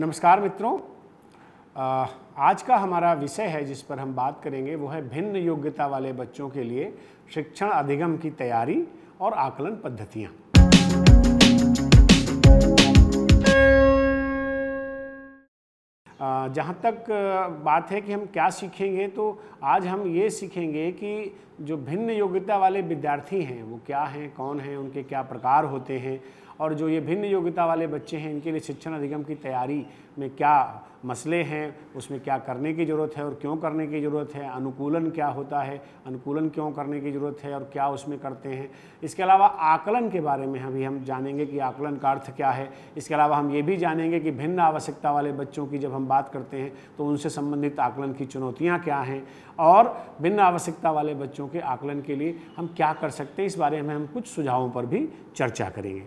नमस्कार मित्रों आज का हमारा विषय है जिस पर हम बात करेंगे वो है भिन्न योग्यता वाले बच्चों के लिए शिक्षण अधिगम की तैयारी और आकलन पद्धतियाँ जहाँ तक बात है कि हम क्या सीखेंगे तो आज हम ये सीखेंगे कि जो भिन्न योग्यता वाले विद्यार्थी हैं वो क्या हैं कौन हैं उनके क्या प्रकार होते हैं और जो ये भिन्न योग्यता वाले बच्चे हैं इनके लिए शिक्षण अधिगम की तैयारी में क्या मसले हैं उसमें क्या करने की ज़रूरत है और क्यों करने की ज़रूरत है अनुकूलन क्या होता है अनुकूलन क्यों करने की ज़रूरत है और क्या उसमें करते हैं इसके अलावा आकलन के बारे में अभी हम जानेंगे कि आकलन का अर्थ क्या है इसके अलावा हम ये भी जानेंगे कि भिन्न आवश्यकता वाले बच्चों की जब हम बात करते हैं तो उनसे संबंधित आकलन की चुनौतियाँ क्या हैं और भिन्न आवश्यकता वाले बच्चों के आकलन के लिए हम क्या कर सकते हैं इस बारे में हम कुछ सुझावों पर भी चर्चा करेंगे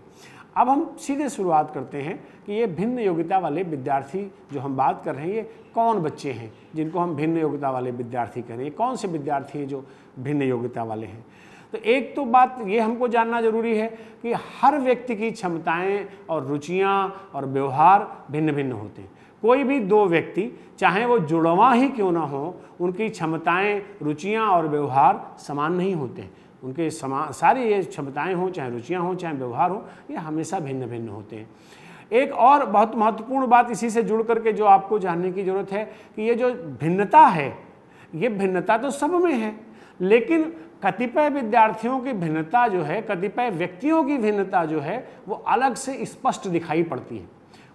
अब हम सीधे शुरुआत करते हैं कि ये भिन्न योग्यता वाले विद्यार्थी जो हम बात कर रहे हैं ये कौन बच्चे हैं जिनको हम भिन्न योग्यता वाले विद्यार्थी कह रहे हैं कौन से विद्यार्थी हैं जो भिन्न योग्यता वाले हैं तो एक तो बात ये हमको जानना जरूरी है कि हर व्यक्ति की क्षमताएं और रुचियां और व्यवहार भिन्न भिन्न होते हैं कोई भी दो व्यक्ति चाहे वो जुड़वा ही क्यों ना हो उनकी क्षमताएं रुचियां और व्यवहार समान नहीं होते हैं उनके समा सारी ये क्षमताएँ हों चाहे रुचियाँ हों चाहे व्यवहार हों ये हमेशा भिन्न भिन्न होते हैं एक और बहुत महत्वपूर्ण बात इसी से जुड़ करके जो आपको जानने की ज़रूरत है कि ये जो भिन्नता है ये भिन्नता तो सब में है लेकिन कतिपय विद्यार्थियों की भिन्नता जो है कतिपय व्यक्तियों की भिन्नता जो है वो अलग से स्पष्ट दिखाई पड़ती है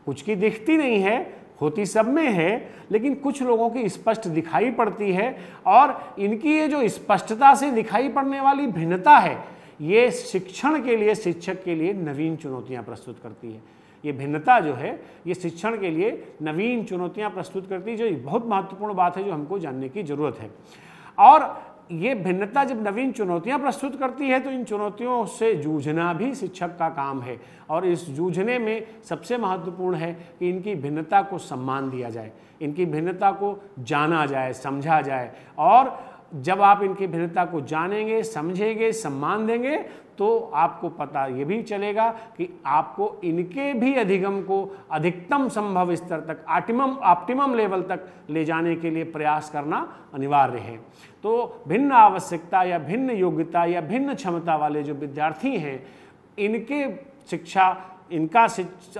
कुछ की दिखती नहीं है होती सब में है लेकिन कुछ लोगों की स्पष्ट दिखाई पड़ती है और इनकी ये जो स्पष्टता से दिखाई पड़ने वाली भिन्नता है ये शिक्षण के लिए शिक्षक के लिए नवीन चुनौतियाँ प्रस्तुत करती है ये भिन्नता जो है ये शिक्षण के लिए नवीन चुनौतियाँ प्रस्तुत करती है जो बहुत महत्वपूर्ण बात है जो हमको जानने की जरूरत है और ये भिन्नता जब नवीन चुनौतियां प्रस्तुत करती है तो इन चुनौतियों से जूझना भी शिक्षक का काम है और इस जूझने में सबसे महत्वपूर्ण है कि इनकी भिन्नता को सम्मान दिया जाए इनकी भिन्नता को जाना जाए समझा जाए और जब आप इनकी भिन्नता को जानेंगे समझेंगे सम्मान देंगे तो आपको पता ये भी चलेगा कि आपको इनके भी अधिगम को अधिकतम संभव स्तर तक आटिमम ऑप्टिमम लेवल तक ले जाने के लिए प्रयास करना अनिवार्य है तो भिन्न आवश्यकता या भिन्न योग्यता या भिन्न क्षमता वाले जो विद्यार्थी हैं इनके शिक्षा इनका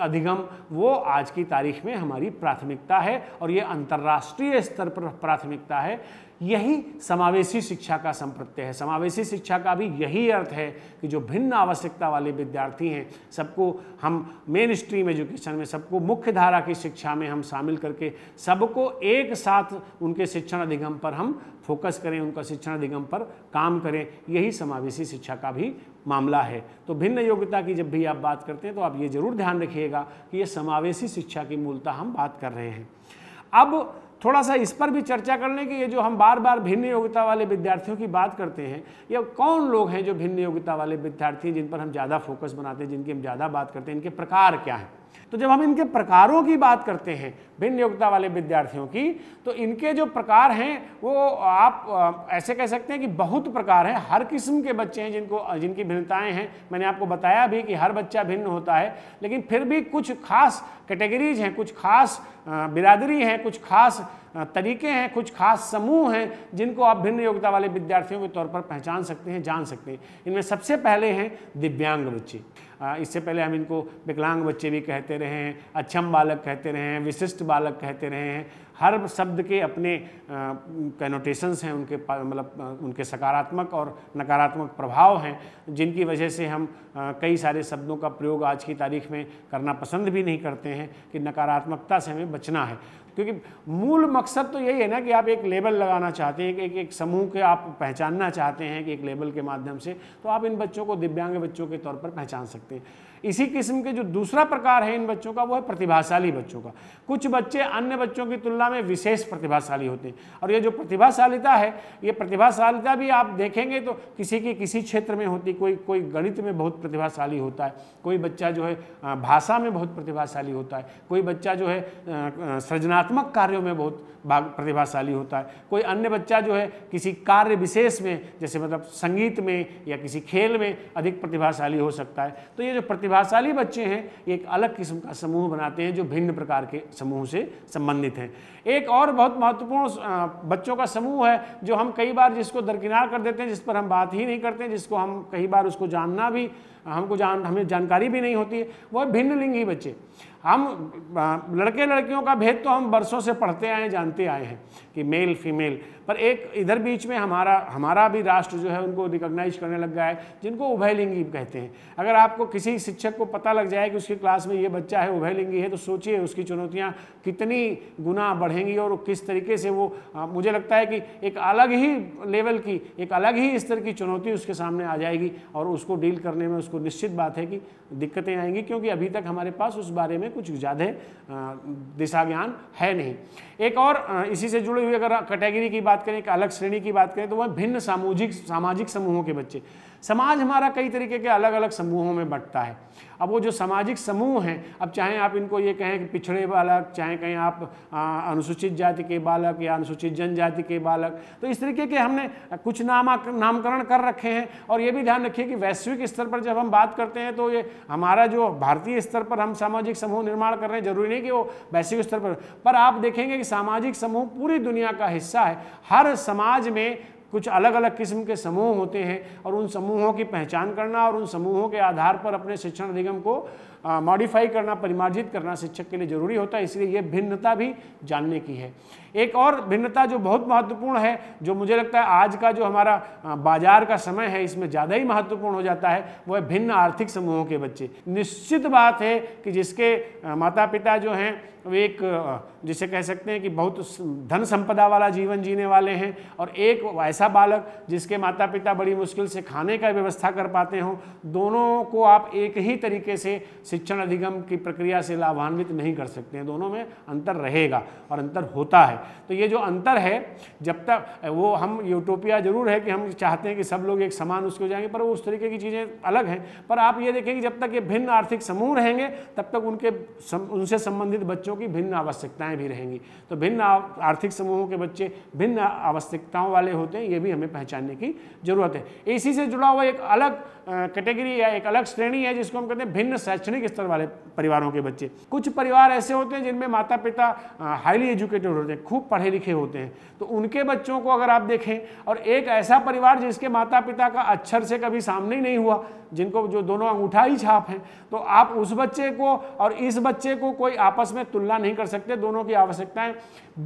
अधिगम वो आज की तारीख में हमारी प्राथमिकता है और ये अंतर्राष्ट्रीय स्तर पर प्राथमिकता है यही समावेशी शिक्षा का संप्रत्यय है समावेशी शिक्षा का भी यही अर्थ है कि जो भिन्न आवश्यकता वाले विद्यार्थी हैं सबको हम मेन स्ट्रीम एजुकेशन में सबको मुख्य धारा की शिक्षा में हम शामिल करके सबको एक साथ उनके शिक्षण अधिगम पर हम फोकस करें उनका शिक्षण अधिगम पर काम करें यही समावेशी शिक्षा का भी मामला है तो भिन्न योग्यता की जब भी आप बात करते हैं तो आप ये जरूर ध्यान रखिएगा कि ये समावेशी शिक्षा की मूलता हम बात कर रहे हैं अब थोड़ा सा इस पर भी चर्चा कर लें कि ये जो हम बार बार भिन्न योग्यता वाले विद्यार्थियों की बात करते हैं ये कौन लोग हैं जो भिन्न योग्यता वाले विद्यार्थी जिन पर हम ज़्यादा फोकस बनाते हैं जिनकी हम ज़्यादा बात करते हैं इनके प्रकार क्या हैं तो जब हम इनके प्रकारों की बात करते हैं भिन्न योग्यता वाले विद्यार्थियों की तो इनके जो प्रकार हैं वो आप ऐसे कह सकते हैं कि बहुत प्रकार हैं हर किस्म के बच्चे हैं जिनको जिनकी भिन्नताएं हैं मैंने आपको बताया भी कि हर बच्चा भिन्न होता है लेकिन फिर भी कुछ खास कैटेगरीज हैं कुछ खास बिरादरी हैं कुछ खास तरीके हैं कुछ खास समूह हैं जिनको आप भिन्न योग्यता वाले विद्यार्थियों के तौर पर पहचान सकते हैं जान सकते हैं इनमें सबसे पहले हैं दिव्यांग बच्चे इससे पहले हम इनको विकलांग बच्चे भी कहते रहे हैं अक्षम बालक कहते रहे हैं विशिष्ट बालक कहते रहे हैं हर शब्द के अपने कैनोटेशंस हैं उनके मतलब उनके सकारात्मक और नकारात्मक प्रभाव हैं जिनकी वजह से हम कई सारे शब्दों का प्रयोग आज की तारीख में करना पसंद भी नहीं करते हैं कि नकारात्मकता से हमें बचना है क्योंकि मूल मकसद तो यही है ना कि आप एक लेबल लगाना चाहते हैं कि एक एक समूह के आप पहचानना चाहते हैं कि एक लेबल के माध्यम से तो आप इन बच्चों को दिव्यांग बच्चों के तौर पर पहचान सकते हैं इसी किस्म के जो दूसरा प्रकार है इन बच्चों का वो है प्रतिभाशाली बच्चों का कुछ बच्चे अन्य बच्चों की तुलना में विशेष प्रतिभाशाली होते हैं और ये जो प्रतिभाशालिता है ये प्रतिभाशालिता भी आप देखेंगे तो किसी की किसी क्षेत्र में होती कोई कोई गणित में बहुत प्रतिभाशाली होता है कोई बच्चा जो है भाषा में बहुत प्रतिभाशाली होता है कोई बच्चा जो है सृजनात्मक कार्यों में बहुत प्रतिभाशाली होता है कोई अन्य बच्चा जो है किसी कार्य विशेष में जैसे मतलब संगीत में या किसी खेल में अधिक प्रतिभाशाली हो सकता है तो ये जो प्रति प्रतिभाशाली बच्चे हैं ये एक अलग किस्म का समूह बनाते हैं जो भिन्न प्रकार के समूह से संबंधित हैं एक और बहुत महत्वपूर्ण बच्चों का समूह है जो हम कई बार जिसको दरकिनार कर देते हैं जिस पर हम बात ही नहीं करते जिसको हम कई बार उसको जानना भी हमको जान हमें जानकारी भी नहीं होती है वह भिन्न लिंगी बच्चे हम लड़के लड़कियों का भेद तो हम बरसों से पढ़ते आए जानते आए हैं कि मेल फीमेल पर एक इधर बीच में हमारा हमारा भी राष्ट्र जो है उनको रिकॉग्नाइज करने लग गया है जिनको उभयलिंगी कहते हैं अगर आपको किसी शिक्षक को पता लग जाए कि उसकी क्लास में ये बच्चा है उभयलिंगी है तो सोचिए उसकी चुनौतियाँ कितनी गुना बढ़ेंगी और किस तरीके से वो मुझे लगता है कि एक अलग ही लेवल की एक अलग ही स्तर की चुनौती उसके सामने आ जाएगी और उसको डील करने में उसको निश्चित बात है कि दिक्कतें आएंगी क्योंकि अभी तक हमारे पास उस बारे में में कुछ ज़्यादा दिशा ज्ञान है नहीं एक और इसी से जुड़े हुए अगर कैटेगरी की बात करें एक अलग श्रेणी की बात करें तो वह भिन्न सामूहिक सामाजिक समूहों के बच्चे समाज हमारा कई तरीके के अलग अलग समूहों में बंटता है अब वो जो सामाजिक समूह हैं अब चाहे आप इनको ये कहें कि पिछड़े बालक चाहे कहीं आप अनुसूचित जाति के बालक या अनुसूचित जनजाति के बालक तो इस तरीके के हमने कुछ नामा नामकरण कर रखे हैं और ये भी ध्यान रखिए कि वैश्विक स्तर पर जब हम बात करते हैं तो ये हमारा जो भारतीय स्तर पर हम सामाजिक समूह निर्माण कर रहे हैं जरूरी नहीं कि वो वैश्विक स्तर पर पर आप देखेंगे कि सामाजिक समूह पूरी दुनिया का हिस्सा है हर समाज में कुछ अलग अलग किस्म के समूह होते हैं और उन समूहों की पहचान करना और उन समूहों के आधार पर अपने शिक्षण अधिगम को मॉडिफाई करना परिमार्जित करना शिक्षक के लिए जरूरी होता है इसलिए ये भिन्नता भी जानने की है एक और भिन्नता जो बहुत महत्वपूर्ण है जो मुझे लगता है आज का जो हमारा बाजार का समय है इसमें ज़्यादा ही महत्वपूर्ण हो जाता है वो है भिन्न आर्थिक समूहों के बच्चे निश्चित बात है कि जिसके माता पिता जो हैं वे एक जिसे कह सकते हैं कि बहुत धन संपदा वाला जीवन जीने वाले हैं और एक ऐसा बालक जिसके माता पिता बड़ी मुश्किल से खाने का व्यवस्था कर पाते हों दोनों को आप एक ही तरीके से शिक्षण अधिगम की प्रक्रिया से लाभान्वित नहीं कर सकते हैं दोनों में अंतर रहेगा और अंतर होता है तो ये जो अंतर है जब तक वो हम यूटोपिया जरूर है कि हम चाहते हैं कि सब लोग एक समान उसके हो जाएंगे पर वो उस तरीके की चीज़ें अलग हैं पर आप ये देखें कि जब तक ये भिन्न आर्थिक समूह रहेंगे तब तक उनके सम, उनसे संबंधित बच्चों की भिन्न आवश्यकताएँ भी रहेंगी तो भिन्न आर्थिक समूहों के बच्चे भिन्न आवश्यकताओं वाले होते हैं ये भी हमें पहचानने की जरूरत है इसी से जुड़ा हुआ एक अलग कैटेगरी या एक अलग श्रेणी है जिसको हम कहते हैं भिन्न शैक्षणिक स्तर वाले परिवारों के बच्चे कुछ परिवार ऐसे होते हैं जिनमें माता पिता हाईली एजुकेटेड होते हैं खूब पढ़े लिखे होते हैं तो उनके बच्चों को अगर आप देखें और एक ऐसा परिवार जिसके माता पिता का अक्षर से कभी सामने ही नहीं हुआ जिनको जो दोनों अंगूठा ही छाप हैं तो आप उस बच्चे को और इस बच्चे को कोई आपस में तुलना नहीं कर सकते दोनों की आवश्यकताएं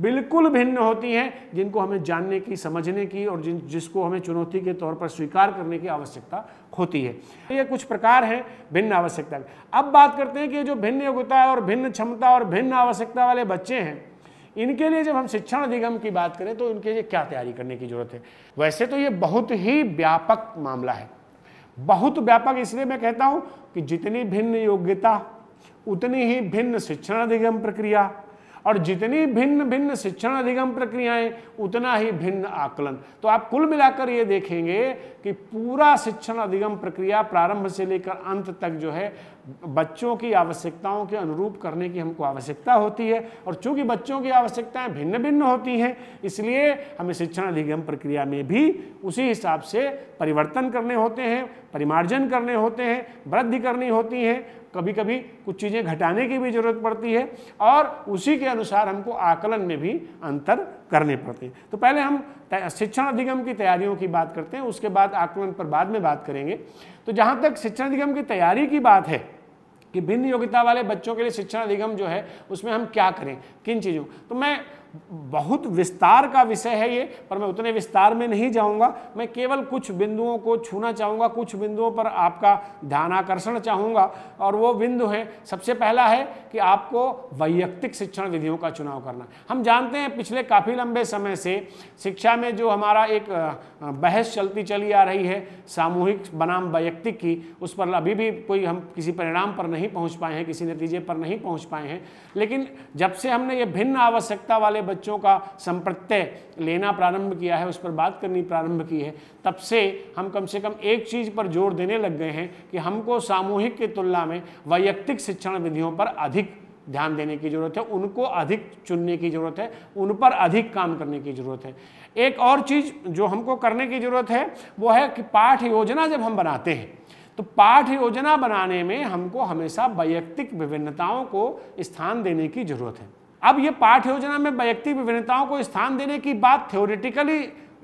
बिल्कुल भिन्न होती हैं जिनको हमें जानने की समझने की और जिन जिसको हमें चुनौती के तौर पर स्वीकार करने की आवश्यकता होती है तो ये कुछ प्रकार हैं भिन्न आवश्यकता अब बात करते हैं कि जो भिन्न योग्यता और भिन्न क्षमता और भिन्न आवश्यकता वाले बच्चे हैं इनके लिए जब हम शिक्षण अधिगम की बात करें तो इनके लिए क्या तैयारी करने की जरूरत है वैसे तो ये बहुत ही व्यापक मामला है बहुत व्यापक इसलिए मैं कहता हूं कि जितनी भिन्न योग्यता उतनी ही भिन्न शिक्षण अधिगम प्रक्रिया और जितनी भिन्न भिन्न शिक्षण अधिगम प्रक्रियाएं उतना ही भिन्न आकलन तो आप कुल मिलाकर ये देखेंगे कि पूरा शिक्षण अधिगम प्रक्रिया प्रारंभ से लेकर अंत तक जो है बच्चों की आवश्यकताओं के अनुरूप करने की हमको आवश्यकता होती है और चूंकि बच्चों की आवश्यकताएं भिन्न भिन्न होती हैं इसलिए हमें शिक्षण अधिगम प्रक्रिया में भी उसी हिसाब से परिवर्तन करने होते हैं परिमार्जन करने होते हैं वृद्धि करनी होती है कभी कभी कुछ चीज़ें घटाने की भी जरूरत पड़ती है और उसी के अनुसार हमको आकलन में भी अंतर करने पड़ते हैं तो पहले हम शिक्षण अधिगम की तैयारियों की बात करते हैं उसके बाद आकलन पर बाद में बात करेंगे तो जहाँ तक शिक्षण अधिगम की तैयारी की बात है कि भिन्न योग्यता वाले बच्चों के लिए शिक्षण अधिगम जो है उसमें हम क्या करें किन चीज़ों तो मैं बहुत विस्तार का विषय है ये पर मैं उतने विस्तार में नहीं जाऊंगा मैं केवल कुछ बिंदुओं को छूना चाहूँगा कुछ बिंदुओं पर आपका ध्यान आकर्षण चाहूंगा और वो बिंदु हैं सबसे पहला है कि आपको वैयक्तिक शिक्षण विधियों का चुनाव करना हम जानते हैं पिछले काफ़ी लंबे समय से शिक्षा में जो हमारा एक बहस चलती चली आ रही है सामूहिक बनाम वैयक्तिक की उस पर अभी भी कोई हम किसी परिणाम पर नहीं पहुँच पाए हैं किसी नतीजे पर नहीं पहुँच पाए हैं लेकिन जब से हमने ये भिन्न आवश्यकता वाले हमारे बच्चों का संप्रत्यय लेना प्रारंभ किया है उस पर बात करनी प्रारंभ की है तब से हम कम से कम एक चीज़ पर जोर देने लग गए हैं कि हमको सामूहिक की तुलना में वैयक्तिक शिक्षण विधियों पर अधिक ध्यान देने की ज़रूरत है उनको अधिक चुनने की ज़रूरत है उन पर अधिक काम करने की ज़रूरत है एक और चीज़ जो हमको करने की ज़रूरत है वो है कि पाठ योजना जब हम बनाते हैं तो पाठ योजना बनाने में हमको हमेशा वैयक्तिक विभिन्नताओं को स्थान देने की ज़रूरत है अब ये पाठ योजना में व्यक्ति विभिन्नताओं को स्थान देने की बात थ्योरेटिकली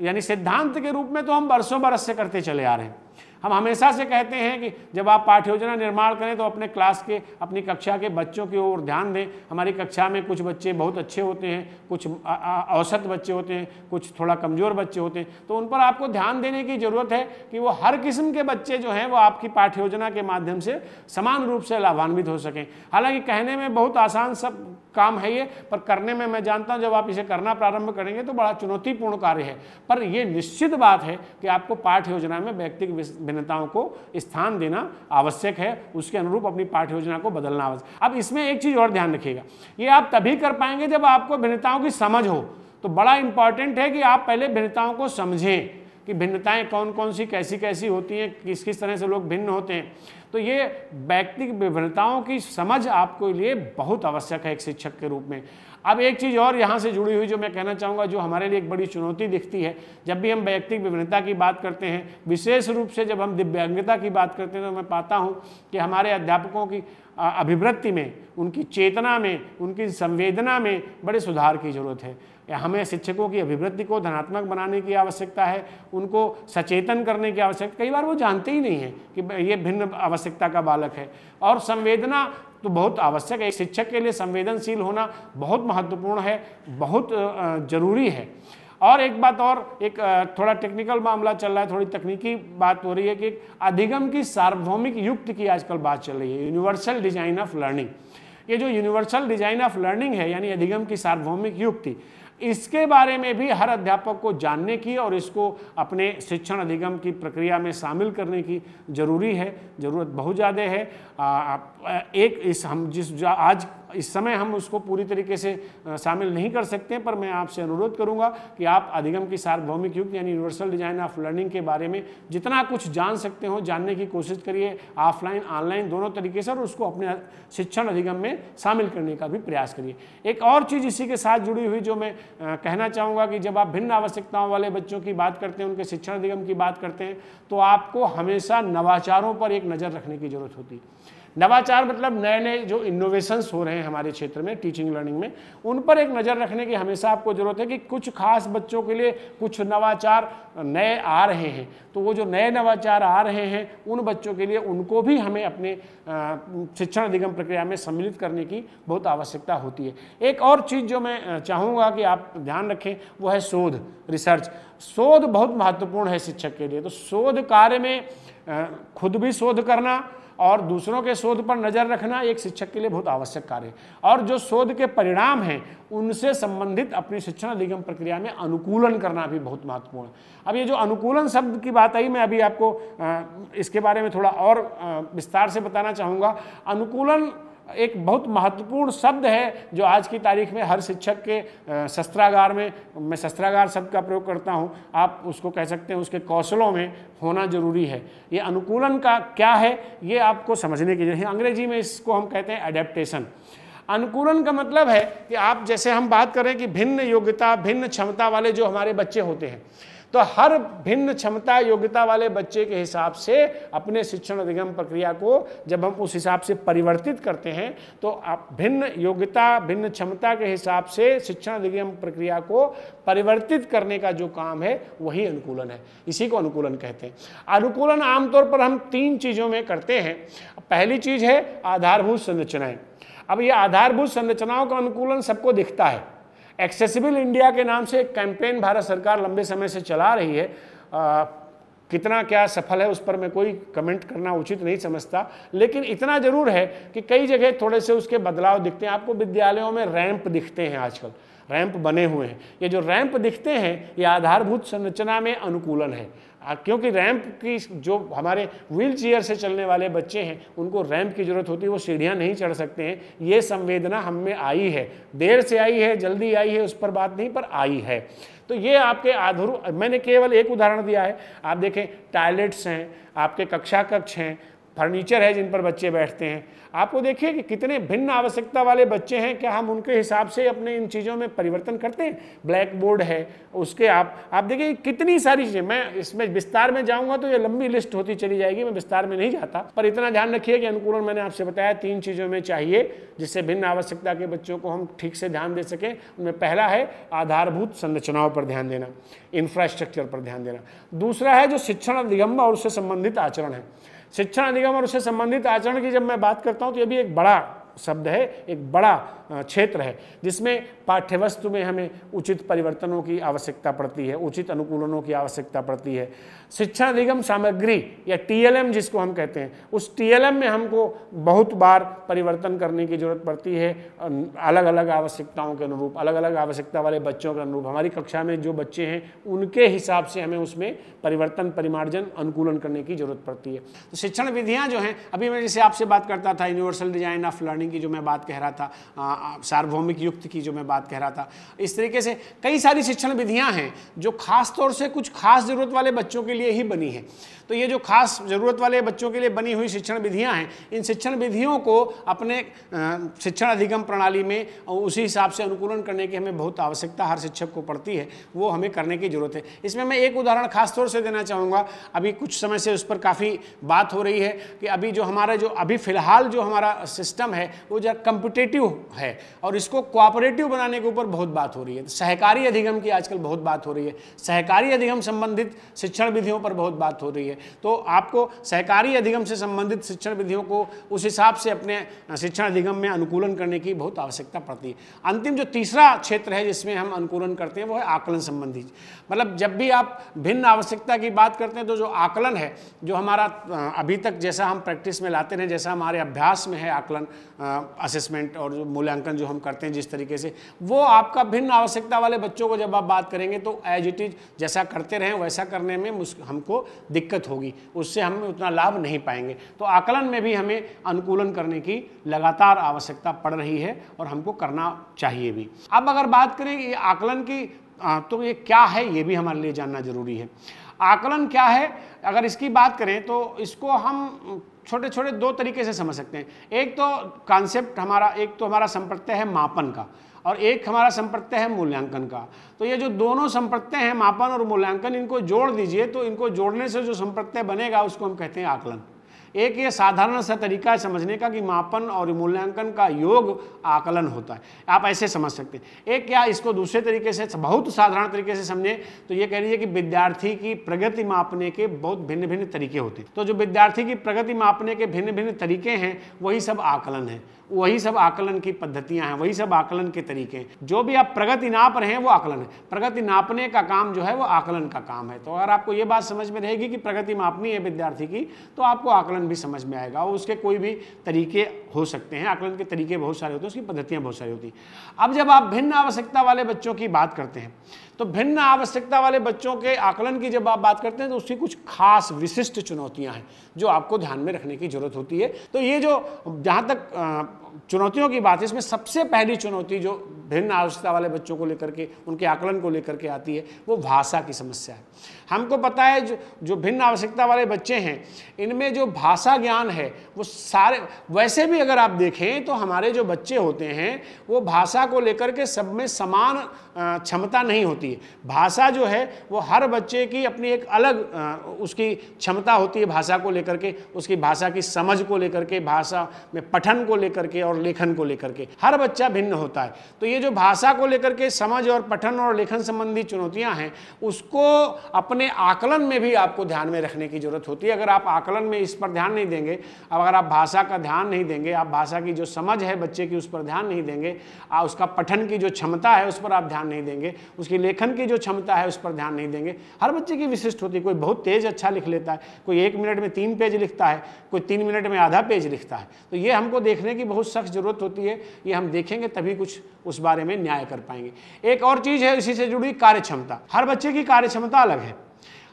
यानी सिद्धांत के रूप में तो हम बरसों बरस से करते चले आ रहे हैं हम हमेशा से कहते हैं कि जब आप पाठ योजना निर्माण करें तो अपने क्लास के अपनी कक्षा के बच्चों की ओर ध्यान दें हमारी कक्षा में कुछ बच्चे बहुत अच्छे होते हैं कुछ औसत बच्चे होते हैं कुछ थोड़ा कमज़ोर बच्चे होते हैं तो उन पर आपको ध्यान देने की ज़रूरत है कि वो हर किस्म के बच्चे जो हैं वो आपकी पाठ्य योजना के माध्यम से समान रूप से लाभान्वित हो सकें हालांकि कहने में बहुत आसान सब काम है ये पर करने में मैं जानता हूँ जब आप इसे करना प्रारंभ करेंगे तो बड़ा चुनौतीपूर्ण कार्य है पर यह निश्चित बात है कि आपको पाठ योजना में व्यक्तिगत भिन्नताओं को स्थान देना आवश्यक है उसके अनुरूप अपनी पाठ योजना को बदलना आवश्यक अब इसमें एक चीज़ और ध्यान रखिएगा ये आप तभी कर पाएंगे जब आपको भिन्नताओं की समझ हो तो बड़ा इंपॉर्टेंट है कि आप पहले भिन्नताओं को समझें कि भिन्नताएं कौन कौन सी कैसी कैसी होती हैं किस किस तरह से लोग भिन्न होते हैं तो ये व्यक्तिक विभिन्नताओं की समझ आपके लिए बहुत आवश्यक है एक शिक्षक के रूप में अब एक चीज़ और यहाँ से जुड़ी हुई जो मैं कहना चाहूँगा जो हमारे लिए एक बड़ी चुनौती दिखती है जब भी हम व्यक्तिक विभिन्नता की बात करते हैं विशेष रूप से जब हम दिव्यांगता की बात करते हैं तो मैं पाता हूँ कि हमारे अध्यापकों की अभिवृत्ति में उनकी चेतना में उनकी संवेदना में बड़े सुधार की जरूरत है हमें शिक्षकों की अभिवृद्धि को धनात्मक बनाने की आवश्यकता है उनको सचेतन करने की आवश्यकता कई बार वो जानते ही नहीं है कि ये भिन्न आवश्यकता का बालक है और संवेदना तो बहुत आवश्यक है शिक्षक के लिए संवेदनशील होना बहुत महत्वपूर्ण है बहुत जरूरी है और एक बात और एक थोड़ा टेक्निकल मामला चल रहा है थोड़ी तकनीकी बात हो रही है कि अधिगम की सार्वभौमिक युक्त की आजकल बात चल रही है यूनिवर्सल डिजाइन ऑफ लर्निंग ये जो यूनिवर्सल डिजाइन ऑफ लर्निंग है यानी अधिगम की सार्वभौमिक युक्ति इसके बारे में भी हर अध्यापक को जानने की और इसको अपने शिक्षण अधिगम की प्रक्रिया में शामिल करने की जरूरी है ज़रूरत बहुत ज़्यादा है आ, एक इस हम जिस आज इस समय हम उसको पूरी तरीके से शामिल नहीं कर सकते पर मैं आपसे अनुरोध करूंगा कि आप अधिगम की सार्वभौमिक युक्त यानी यूनिवर्सल डिजाइन ऑफ लर्निंग के बारे में जितना कुछ जान सकते हो जानने की कोशिश करिए ऑफलाइन ऑनलाइन दोनों तरीके से और उसको अपने शिक्षण अधिगम में शामिल करने का भी प्रयास करिए एक और चीज़ इसी के साथ जुड़ी हुई जो मैं कहना चाहूँगा कि जब आप भिन्न आवश्यकताओं वाले बच्चों की बात करते हैं उनके शिक्षण अधिगम की बात करते हैं तो आपको हमेशा नवाचारों पर एक नज़र रखने की जरूरत होती है नवाचार मतलब नए नए जो इनोवेशंस हो रहे हैं हमारे क्षेत्र में टीचिंग लर्निंग में उन पर एक नज़र रखने की हमेशा आपको ज़रूरत है कि कुछ खास बच्चों के लिए कुछ नवाचार नए आ रहे हैं तो वो जो नए नवाचार आ रहे हैं उन बच्चों के लिए उनको भी हमें अपने शिक्षण अधिगम प्रक्रिया में सम्मिलित करने की बहुत आवश्यकता होती है एक और चीज़ जो मैं चाहूँगा कि आप ध्यान रखें वो है शोध रिसर्च शोध बहुत महत्वपूर्ण है शिक्षक के लिए तो शोध कार्य में खुद भी शोध करना और दूसरों के शोध पर नज़र रखना एक शिक्षक के लिए बहुत आवश्यक कार्य है और जो शोध के परिणाम हैं उनसे संबंधित अपनी शिक्षण अधिगम प्रक्रिया में अनुकूलन करना भी बहुत महत्वपूर्ण है अब ये जो अनुकूलन शब्द की बात आई मैं अभी आपको इसके बारे में थोड़ा और विस्तार से बताना चाहूँगा अनुकूलन एक बहुत महत्वपूर्ण शब्द है जो आज की तारीख में हर शिक्षक के शस्त्रागार में मैं शस्त्रागार शब्द का प्रयोग करता हूँ आप उसको कह सकते हैं उसके कौशलों में होना जरूरी है ये अनुकूलन का क्या है ये आपको समझने की जरूरत है अंग्रेजी में इसको हम कहते हैं एडेप्टेशन अनुकूलन का मतलब है कि आप जैसे हम बात करें कि भिन्न योग्यता भिन्न क्षमता वाले जो हमारे बच्चे होते हैं तो हर भिन्न क्षमता योग्यता वाले बच्चे के हिसाब से अपने शिक्षण अधिगम प्रक्रिया को जब हम उस हिसाब से परिवर्तित करते हैं तो आप भिन्न योग्यता भिन्न क्षमता के हिसाब से शिक्षण अधिगम प्रक्रिया को परिवर्तित करने का जो काम है वही अनुकूलन है इसी को अनुकूलन कहते हैं अनुकूलन आमतौर पर हम तीन चीज़ों में करते हैं पहली चीज़ है आधारभूत संरचनाएं अब ये आधारभूत संरचनाओं का अनुकूलन सबको दिखता है एक्सेसिबल इंडिया के नाम से एक कैंपेन भारत सरकार लंबे समय से चला रही है आ, कितना क्या सफल है उस पर मैं कोई कमेंट करना उचित नहीं समझता लेकिन इतना जरूर है कि कई जगह थोड़े से उसके बदलाव दिखते हैं आपको विद्यालयों में रैंप दिखते हैं आजकल रैंप बने हुए हैं ये जो रैंप दिखते हैं ये आधारभूत संरचना में अनुकूलन है क्योंकि रैंप की जो हमारे व्हील चेयर से चलने वाले बच्चे हैं उनको रैंप की ज़रूरत होती है वो सीढ़ियाँ नहीं चढ़ सकते हैं ये संवेदना हम में आई है देर से आई है जल्दी आई है उस पर बात नहीं पर आई है तो ये आपके आधुर मैंने केवल एक उदाहरण दिया है आप देखें टॉयलेट्स हैं आपके कक्षा कक्ष हैं फर्नीचर है जिन पर बच्चे बैठते हैं आपको देखिए कि कितने भिन्न आवश्यकता वाले बच्चे हैं क्या हम उनके हिसाब से अपने इन चीज़ों में परिवर्तन करते हैं ब्लैक बोर्ड है उसके आप आप देखिए कितनी सारी चीज़ें मैं इसमें विस्तार में जाऊंगा तो ये लंबी लिस्ट होती चली जाएगी मैं विस्तार में नहीं जाता पर इतना ध्यान रखिए कि अनुकूलन मैंने आपसे बताया तीन चीज़ों में चाहिए जिससे भिन्न आवश्यकता के बच्चों को हम ठीक से ध्यान दे सकें उनमें पहला है आधारभूत संरचनाओं पर ध्यान देना इंफ्रास्ट्रक्चर पर ध्यान देना दूसरा है जो शिक्षण अधिगम और उससे संबंधित आचरण है शिक्षण अधिगम और उससे संबंधित आचरण की जब मैं बात करता हूँ तो ये भी एक बड़ा शब्द है एक बड़ा क्षेत्र है जिसमें पाठ्य वस्तु में हमें उचित परिवर्तनों की आवश्यकता पड़ती है उचित अनुकूलनों की आवश्यकता पड़ती है शिक्षा अधिगम सामग्री या टीएलएम जिसको हम कहते हैं उस टीएलएम में हमको बहुत बार परिवर्तन करने की जरूरत पड़ती है अलग अलग आवश्यकताओं के अनुरूप अलग अलग आवश्यकता वाले बच्चों के अनुरूप हमारी कक्षा में जो बच्चे हैं उनके हिसाब से हमें उसमें परिवर्तन परिमार्जन अनुकूलन करने की जरूरत पड़ती है तो शिक्षण विधियाँ जो हैं अभी मैं जैसे आपसे बात करता था यूनिवर्सल डिजाइन ऑफ लर्निंग की जो मैं बात कह रहा था सार्वभौमिक युक्त की जो मैं बात बात कह रहा था इस तरीके से कई सारी शिक्षण विधियां हैं जो खास तौर से कुछ खास ज़रूरत वाले बच्चों के लिए ही बनी है तो ये जो खास ज़रूरत वाले बच्चों के लिए बनी हुई शिक्षण विधियाँ हैं इन शिक्षण विधियों को अपने शिक्षण अधिगम प्रणाली में उसी हिसाब से अनुकूलन करने की हमें बहुत आवश्यकता हर शिक्षक को पड़ती है वो हमें करने की ज़रूरत है इसमें मैं एक उदाहरण खास तौर से देना चाहूँगा अभी कुछ समय से उस पर काफ़ी बात हो रही है कि अभी जो हमारा जो अभी फ़िलहाल जो हमारा सिस्टम है वो जरा कम्पिटेटिव है और इसको कोऑपरेटिव बनाने के ऊपर बहुत बात हो रही है सहकारी अधिगम की आजकल बहुत बात हो रही है सहकारी अधिगम संबंधित शिक्षण विधियों पर बहुत बात हो रही है तो आपको सहकारी अधिगम से संबंधित शिक्षण विधियों को उस हिसाब से अपने शिक्षण अधिगम में अनुकूलन करने की बहुत आवश्यकता पड़ती है अंतिम जो तीसरा क्षेत्र है जिसमें हम अनुकूलन करते हैं वो है आकलन संबंधी मतलब जब भी आप भिन्न आवश्यकता की बात करते हैं तो जो आकलन है जो हमारा अभी तक जैसा हम प्रैक्टिस में लाते रहे जैसा हमारे अभ्यास में है आकलन असेसमेंट और जो मूल्यांकन जो हम करते हैं जिस तरीके से वो आपका भिन्न आवश्यकता वाले बच्चों को जब आप बात करेंगे तो एज इट इज जैसा करते रहें वैसा करने में हमको दिक्कत होगी उससे हम उतना लाभ नहीं पाएंगे तो आकलन में भी हमें अनुकूलन करने की लगातार आवश्यकता पड़ रही है और हमको करना चाहिए भी अब अगर बात करें ये आकलन की तो ये क्या है ये भी हमारे लिए जानना जरूरी है आकलन क्या है अगर इसकी बात करें तो इसको हम छोटे छोटे दो तरीके से समझ सकते हैं एक तो कॉन्सेप्ट हमारा एक तो हमारा संप्रत्यय है मापन का और एक हमारा संप्रत्यय है मूल्यांकन का तो ये जो दोनों संप्रत्यय हैं मापन और मूल्यांकन इनको जोड़ दीजिए तो इनको जोड़ने से जो संप्रत्यय बनेगा उसको हम कहते हैं आकलन एक ये साधारण सा तरीका है समझने का कि मापन और मूल्यांकन का योग आकलन होता है आप ऐसे समझ सकते हैं एक क्या इसको दूसरे तरीके से बहुत साधारण तरीके से समझें तो ये कह लीजिए कि विद्यार्थी की प्रगति मापने के बहुत भिन्न भिन्न तरीके होते हैं तो जो विद्यार्थी की प्रगति मापने के भिन्न भिन्न तरीके हैं वही सब आकलन है वही सब आकलन की पद्धतियां हैं वही सब आकलन के तरीके हैं जो भी आप प्रगति नाप रहे हैं वो आकलन है प्रगति नापने का काम जो है वो आकलन का काम है तो अगर आपको ये बात समझ में रहेगी कि प्रगति मापनी है विद्यार्थी की तो आपको आकलन भी समझ में आएगा और उसके कोई भी तरीके हो सकते हैं आकलन के तरीके बहुत सारे होते हैं उसकी पद्धतियाँ बहुत सारी होती हैं अब जब आप भिन्न आवश्यकता वाले बच्चों की बात करते हैं तो भिन्न आवश्यकता वाले बच्चों के आकलन की जब आप बात करते हैं तो उसकी कुछ खास विशिष्ट चुनौतियाँ हैं जो आपको ध्यान में रखने की जरूरत होती है तो ये जो जहाँ तक चुनौतियों की बात है इसमें सबसे पहली चुनौती जो भिन्न आवश्यकता वाले बच्चों को लेकर के उनके आकलन को लेकर के आती है वो भाषा की समस्या है हमको पता है जो जो भिन्न आवश्यकता वाले बच्चे हैं इनमें जो भाषा ज्ञान है वो सारे वैसे भी अगर आप देखें तो हमारे जो बच्चे होते हैं वो भाषा को लेकर के सब में समान क्षमता नहीं होती है भाषा जो है वो हर बच्चे की अपनी एक अलग उसकी क्षमता होती है भाषा को लेकर के उसकी भाषा की समझ को लेकर के भाषा में पठन को लेकर के और लेखन को लेकर के हर बच्चा भिन्न होता है तो ये जो भाषा को लेकर के समझ और पठन और लेखन संबंधी चुनौतियां हैं उसको अपने आकलन में भी आपको ध्यान में रखने की जरूरत होती है अगर आप आकलन में इस पर ध्यान नहीं देंगे अगर आप भाषा का ध्यान नहीं देंगे आप भाषा की जो समझ है बच्चे की उस पर ध्यान नहीं देंगे आ, उसका पठन की जो क्षमता है उस पर आप ध्यान नहीं देंगे उसकी लेखन की जो क्षमता है उस पर ध्यान नहीं देंगे हर बच्चे की विशिष्ट होती है कोई बहुत तेज अच्छा लिख लेता है कोई एक मिनट में तीन पेज लिखता है कोई तीन मिनट में आधा पेज लिखता है तो ये हमको देखने की बहुत सख्त जरूरत होती है ये हम देखेंगे तभी कुछ उस बारे में न्याय कर पाएंगे एक और चीज़ है इसी से जुड़ी कार्य क्षमता हर बच्चे की कार्य क्षमता अलग है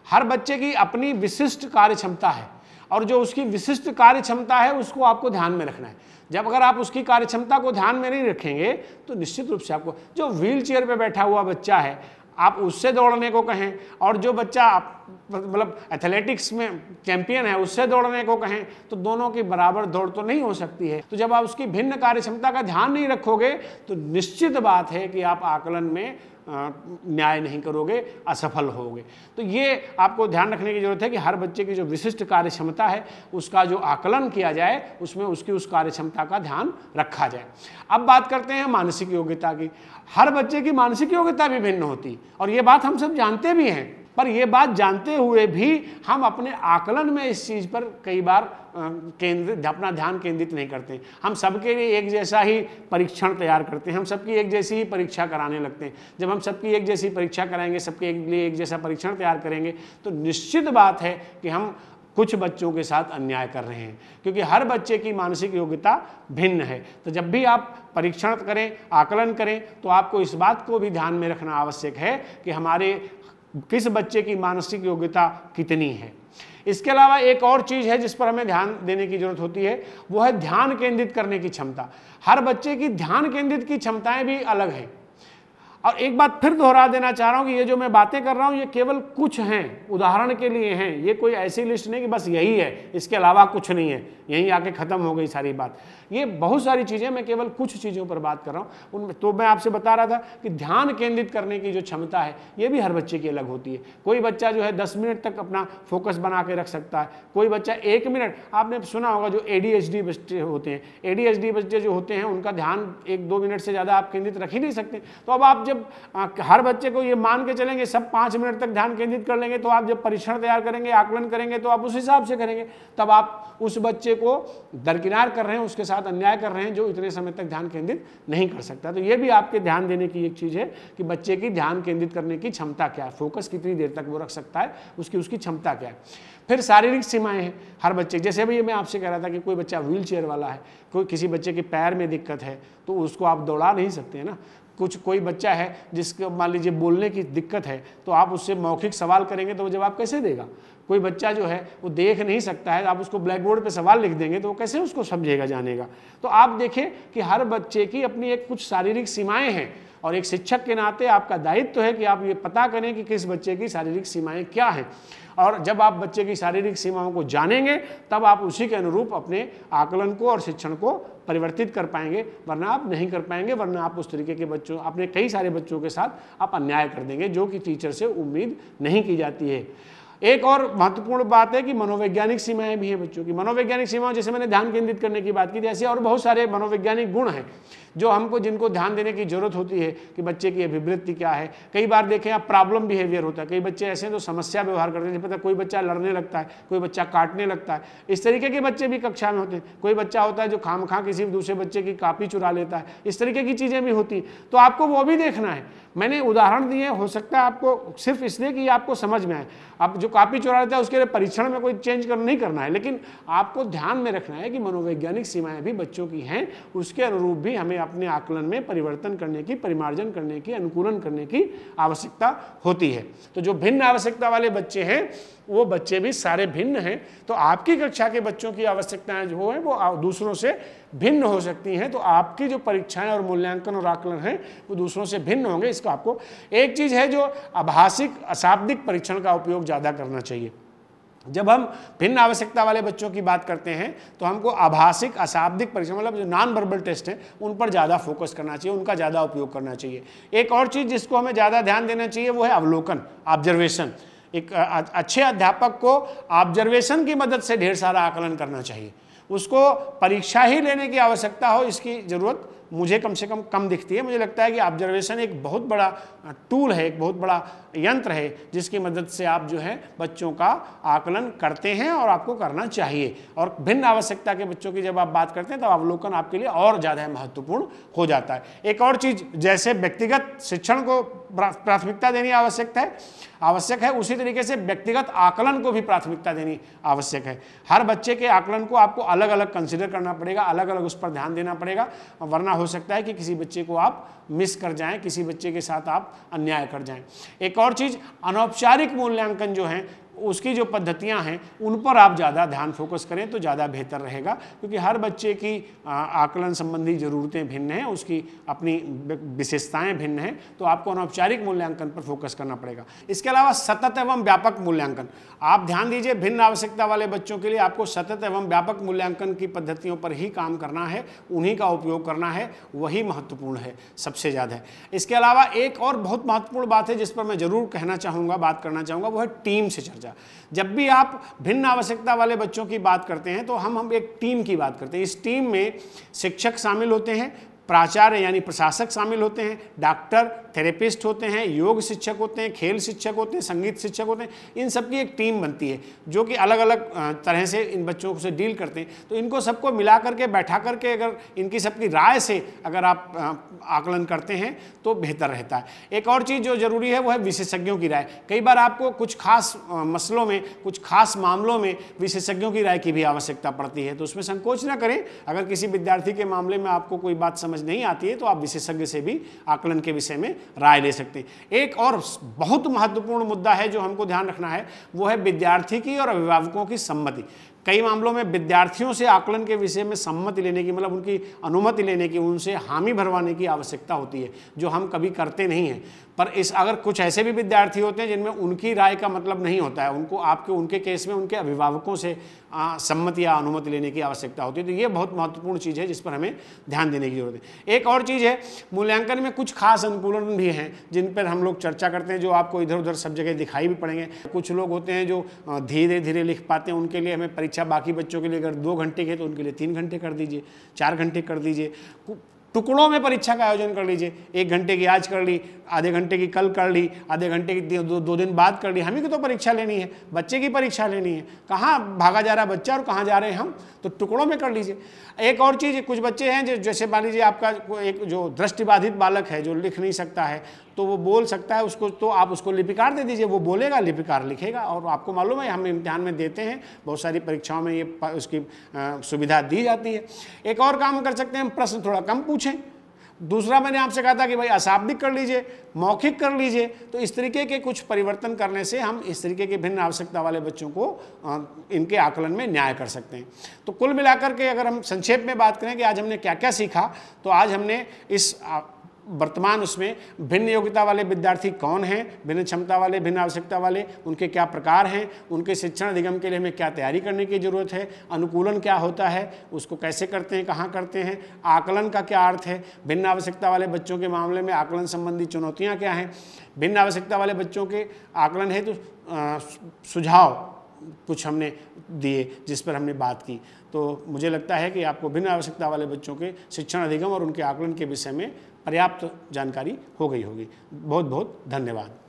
हर बच्चे की अपनी विशिष्ट कार्य क्षमता है और जो उसकी विशिष्ट कार्य क्षमता है उसको आपको ध्यान में रखना है जब अगर आप उसकी कार्य क्षमता को ध्यान में नहीं रखेंगे तो निश्चित रूप से आपको जो व्हील चेयर पर बैठा हुआ बच्चा है आप उससे दौड़ने को कहें और जो बच्चा मतलब एथलेटिक्स में चैंपियन है उससे दौड़ने को कहें तो दोनों की बराबर दौड़ तो नहीं हो सकती है तो जब आप उसकी भिन्न कार्य क्षमता का ध्यान नहीं रखोगे तो निश्चित बात है कि आप आकलन में न्याय नहीं करोगे असफल होगे तो ये आपको ध्यान रखने की ज़रूरत है कि हर बच्चे की जो विशिष्ट कार्य क्षमता है उसका जो आकलन किया जाए उसमें उसकी उस कार्य क्षमता का ध्यान रखा जाए अब बात करते हैं मानसिक योग्यता की हर बच्चे की मानसिक योग्यता भी भिन्न होती और ये बात हम सब जानते भी हैं पर यह बात जानते हुए भी हम अपने आकलन में इस चीज़ पर कई बार केंद्रित अपना ध्यान केंद्रित नहीं करते हम सबके लिए एक जैसा ही परीक्षण तैयार करते हैं हम सबकी एक जैसी ही परीक्षा कराने लगते हैं जब हम सबकी एक जैसी परीक्षा कराएंगे सबके लिए एक जैसा परीक्षण तैयार करेंगे तो निश्चित बात है कि हम कुछ बच्चों के साथ अन्याय कर रहे हैं क्योंकि हर बच्चे की मानसिक योग्यता भिन्न है तो जब भी आप परीक्षण करें आकलन करें तो आपको इस बात को भी ध्यान में रखना आवश्यक है कि हमारे किस बच्चे की मानसिक योग्यता कितनी है इसके अलावा एक और चीज़ है जिस पर हमें ध्यान देने की जरूरत होती है वो है ध्यान केंद्रित करने की क्षमता हर बच्चे की ध्यान केंद्रित की क्षमताएं भी अलग हैं और एक बात फिर दोहरा देना चाह रहा हूं कि ये जो मैं बातें कर रहा हूं ये केवल कुछ हैं उदाहरण के लिए हैं ये कोई ऐसी लिस्ट नहीं कि बस यही है इसके अलावा कुछ नहीं है यहीं आके ख़त्म हो गई सारी बात ये बहुत सारी चीज़ें मैं केवल कुछ चीज़ों पर बात कर रहा हूँ उनमें तो मैं आपसे बता रहा था कि ध्यान केंद्रित करने की जो क्षमता है ये भी हर बच्चे की अलग होती है कोई बच्चा जो है दस मिनट तक अपना फोकस बना के रख सकता है कोई बच्चा एक मिनट आपने सुना होगा जो ए बच्चे होते हैं ए बच्चे जो होते हैं उनका ध्यान एक दो मिनट से ज़्यादा आप केंद्रित रख ही नहीं सकते तो अब आप जब जब हर बच्चे को ये मान के चलेंगे सब पाँच मिनट तक ध्यान केंद्रित कर लेंगे तो आप जब परीक्षण तैयार करेंगे आकलन करेंगे तो आप उस हिसाब से करेंगे तब आप उस बच्चे को दरकिनार कर रहे हैं उसके साथ अन्याय कर रहे हैं जो इतने समय तक ध्यान केंद्रित नहीं कर सकता तो ये भी आपके ध्यान देने की एक चीज़ है कि बच्चे की ध्यान केंद्रित करने की क्षमता क्या है फोकस कितनी देर तक वो रख सकता है उसकी उसकी क्षमता क्या है फिर शारीरिक सीमाएं हैं हर बच्चे जैसे अभी मैं आपसे कह रहा था कि कोई बच्चा व्हील चेयर वाला है कोई किसी बच्चे के पैर में दिक्कत है तो उसको आप दौड़ा नहीं सकते हैं ना कुछ कोई बच्चा है जिसको मान लीजिए बोलने की दिक्कत है तो आप उससे मौखिक सवाल करेंगे तो वो जवाब कैसे देगा कोई बच्चा जो है वो देख नहीं सकता है आप उसको ब्लैक बोर्ड पर सवाल लिख देंगे तो वो कैसे उसको समझेगा जानेगा तो आप देखें कि हर बच्चे की अपनी एक कुछ शारीरिक सीमाएँ हैं और एक शिक्षक के नाते आपका दायित्व तो है कि आप ये पता करें कि किस बच्चे की शारीरिक सीमाएँ क्या हैं और जब आप बच्चे की शारीरिक सीमाओं को जानेंगे तब आप उसी के अनुरूप अपने आकलन को और शिक्षण को परिवर्तित कर पाएंगे वरना आप नहीं कर पाएंगे वरना आप उस तरीके के बच्चों अपने कई सारे बच्चों के साथ आप अन्याय कर देंगे जो कि टीचर से उम्मीद नहीं की जाती है एक और महत्वपूर्ण बात है कि मनोवैज्ञानिक सीमाएं भी हैं बच्चों की मनोवैज्ञानिक सीमाओं जैसे मैंने ध्यान केंद्रित करने की बात की थी ऐसे और बहुत सारे मनोवैज्ञानिक गुण हैं जो हमको जिनको ध्यान देने की जरूरत होती है कि बच्चे की अभिवृत्ति क्या है कई बार देखें आप प्रॉब्लम बिहेवियर होता है कई बच्चे ऐसे हैं जो समस्या व्यवहार करते हैं पता कोई बच्चा लड़ने लगता है कोई बच्चा काटने लगता है इस तरीके के बच्चे भी कक्षा में होते हैं कोई बच्चा होता है जो खाम खां किसी दूसरे बच्चे की कापी चुरा लेता है इस तरीके की चीज़ें भी होती तो आपको वो भी देखना है मैंने उदाहरण दिए हो सकता है आपको सिर्फ इसलिए कि आपको समझ में आए आप जो कापी चुरा लेता है उसके लिए परीक्षण में कोई चेंज कर नहीं करना है लेकिन आपको ध्यान में रखना है कि मनोवैज्ञानिक सीमाएं भी बच्चों की हैं उसके अनुरूप भी हमें अपने आकलन में परिवर्तन करने की परिमार्जन करने की अनुकूलन करने की आवश्यकता होती है तो जो भिन्न आवश्यकता वाले बच्चे हैं वो बच्चे भी सारे भिन्न हैं तो आपकी कक्षा के बच्चों की आवश्यकताएं जो है वो दूसरों से भिन्न हो सकती हैं तो आपकी जो परीक्षाएं और मूल्यांकन और आकलन हैं वो दूसरों से भिन्न होंगे इसको आपको एक चीज़ है जो आभाषिक अशाब्दिक परीक्षण का उपयोग ज़्यादा करना चाहिए जब हम भिन्न आवश्यकता वाले बच्चों की बात करते हैं तो हमको आभाषिक अशाब्दिक परीक्षा मतलब जो नॉन वर्बल टेस्ट हैं उन पर ज़्यादा फोकस करना चाहिए उनका ज़्यादा उपयोग करना चाहिए एक और चीज़ जिसको हमें ज़्यादा ध्यान देना चाहिए वो है अवलोकन ऑब्जर्वेशन एक अच्छे अध्यापक को ऑब्जर्वेशन की मदद से ढेर सारा आकलन करना चाहिए उसको परीक्षा ही लेने की आवश्यकता हो इसकी ज़रूरत मुझे कम से कम कम दिखती है मुझे लगता है कि ऑब्जर्वेशन एक बहुत बड़ा टूल है एक बहुत बड़ा यंत्र है जिसकी मदद से आप जो है बच्चों का आकलन करते हैं और आपको करना चाहिए और भिन्न आवश्यकता के बच्चों की जब आप बात करते हैं तब तो अवलोकन आपके लिए और ज़्यादा महत्वपूर्ण हो जाता है एक और चीज़ जैसे व्यक्तिगत शिक्षण को प्राथमिकता देनी आवश्यकता है आवश्यक है उसी तरीके से व्यक्तिगत आकलन को भी प्राथमिकता देनी आवश्यक है हर बच्चे के आकलन को आपको अलग अलग कंसिडर करना पड़ेगा अलग अलग उस पर ध्यान देना पड़ेगा वरना हो सकता है कि किसी बच्चे को आप मिस कर जाएं किसी बच्चे के साथ आप अन्याय कर जाएं एक और चीज़ अनौपचारिक मूल्यांकन जो है उसकी जो पद्धतियां हैं उन पर आप ज़्यादा ध्यान फोकस करें तो ज़्यादा बेहतर रहेगा क्योंकि हर बच्चे की आकलन संबंधी ज़रूरतें भिन्न हैं उसकी अपनी विशेषताएं भिन्न हैं तो आपको अनौपचारिक मूल्यांकन पर फोकस करना पड़ेगा इसके अलावा सतत एवं व्यापक मूल्यांकन आप ध्यान दीजिए भिन्न आवश्यकता वाले बच्चों के लिए आपको सतत एवं व्यापक मूल्यांकन की पद्धतियों पर ही काम करना है उन्हीं का उपयोग करना है वही महत्वपूर्ण है सबसे ज़्यादा इसके अलावा एक और बहुत महत्वपूर्ण बात है जिस पर मैं ज़रूर कहना चाहूँगा बात करना चाहूँगा वो है टीम से चर्चा बचा जब भी आप भिन्न आवश्यकता वाले बच्चों की बात करते हैं तो हम हम एक टीम की बात करते हैं इस टीम में शिक्षक शामिल होते हैं प्राचार्य यानी प्रशासक शामिल होते हैं डॉक्टर थेरेपिस्ट होते हैं योग शिक्षक होते हैं खेल शिक्षक होते हैं संगीत शिक्षक होते हैं इन सब की एक टीम बनती है जो कि अलग अलग तरह से इन बच्चों से डील करते हैं तो इनको सबको मिला करके बैठा करके अगर इनकी सबकी राय से अगर आप आकलन करते हैं तो बेहतर रहता है एक और चीज़ जो ज़रूरी है वो है विशेषज्ञों की राय कई बार आपको कुछ खास मसलों में कुछ खास मामलों में विशेषज्ञों की राय की भी आवश्यकता पड़ती है तो उसमें संकोच ना करें अगर किसी विद्यार्थी के मामले में आपको कोई बात समझ समझ नहीं आती है तो आप विशेषज्ञ से भी आकलन के विषय में राय ले सकते हैं एक और बहुत महत्वपूर्ण मुद्दा है जो हमको ध्यान रखना है वो है विद्यार्थी की और अभिभावकों की सम्मति कई मामलों में विद्यार्थियों से आकलन के विषय में सम्मति लेने की मतलब उनकी अनुमति लेने की उनसे हामी भरवाने की आवश्यकता होती है जो हम कभी करते नहीं हैं पर इस अगर कुछ ऐसे भी विद्यार्थी होते हैं जिनमें उनकी राय का मतलब नहीं होता है उनको आपके उनके केस में उनके अभिभावकों से सम्मति या अनुमति लेने की आवश्यकता होती है तो ये बहुत महत्वपूर्ण चीज़ है जिस पर हमें ध्यान देने की जरूरत है एक और चीज़ है मूल्यांकन में कुछ खास अनुकूलन भी हैं जिन पर हम लोग चर्चा करते हैं जो आपको इधर उधर सब जगह दिखाई भी पड़ेंगे कुछ लोग होते हैं जो धीरे धीरे लिख पाते हैं उनके लिए हमें परीक्षा बाकी बच्चों के लिए अगर दो घंटे की है तो उनके लिए तीन घंटे कर दीजिए चार घंटे कर दीजिए टुकड़ों में परीक्षा का आयोजन कर लीजिए एक घंटे की आज कर ली आधे घंटे की कल कर ली आधे घंटे की दो, दो, दो दिन बाद कर ली हमें की तो परीक्षा लेनी है बच्चे की परीक्षा लेनी है कहाँ भागा जा रहा है बच्चा और कहाँ जा रहे हैं हम तो टुकड़ों में कर लीजिए एक और चीज़ कुछ बच्चे हैं जैसे मान लीजिए आपका एक जो दृष्टिबाधित बालक है जो लिख नहीं सकता है तो वो बोल सकता है उसको तो आप उसको लिपिकार दे दीजिए वो बोलेगा लिपिकार लिखेगा और आपको मालूम है हम इम्तिहान में देते हैं बहुत सारी परीक्षाओं में ये उसकी सुविधा दी जाती है एक और काम कर सकते हैं हम प्रश्न थोड़ा कम पूछें दूसरा मैंने आपसे कहा था कि भाई अशाब्दिक कर लीजिए मौखिक कर लीजिए तो इस तरीके के कुछ परिवर्तन करने से हम इस तरीके के भिन्न आवश्यकता वाले बच्चों को इनके आकलन में न्याय कर सकते हैं तो कुल मिलाकर के अगर हम संक्षेप में बात करें कि आज हमने क्या क्या सीखा तो आज हमने इस वर्तमान उसमें भिन्न योग्यता वाले विद्यार्थी कौन हैं भिन्न क्षमता वाले भिन्न आवश्यकता वाले उनके क्या प्रकार हैं उनके शिक्षण अधिगम के लिए हमें क्या तैयारी करने की ज़रूरत है अनुकूलन क्या होता है उसको कैसे करते हैं कहाँ करते हैं आकलन का क्या अर्थ है भिन्न आवश्यकता वाले बच्चों के मामले में आकलन संबंधी चुनौतियाँ क्या हैं भिन्न आवश्यकता वाले बच्चों के आकलन हेतु तो सुझाव कुछ हमने दिए जिस पर हमने बात की तो मुझे लगता है कि आपको भिन्न आवश्यकता वाले बच्चों के शिक्षण अधिगम और उनके आकलन के विषय में पर्याप्त जानकारी हो गई होगी बहुत बहुत धन्यवाद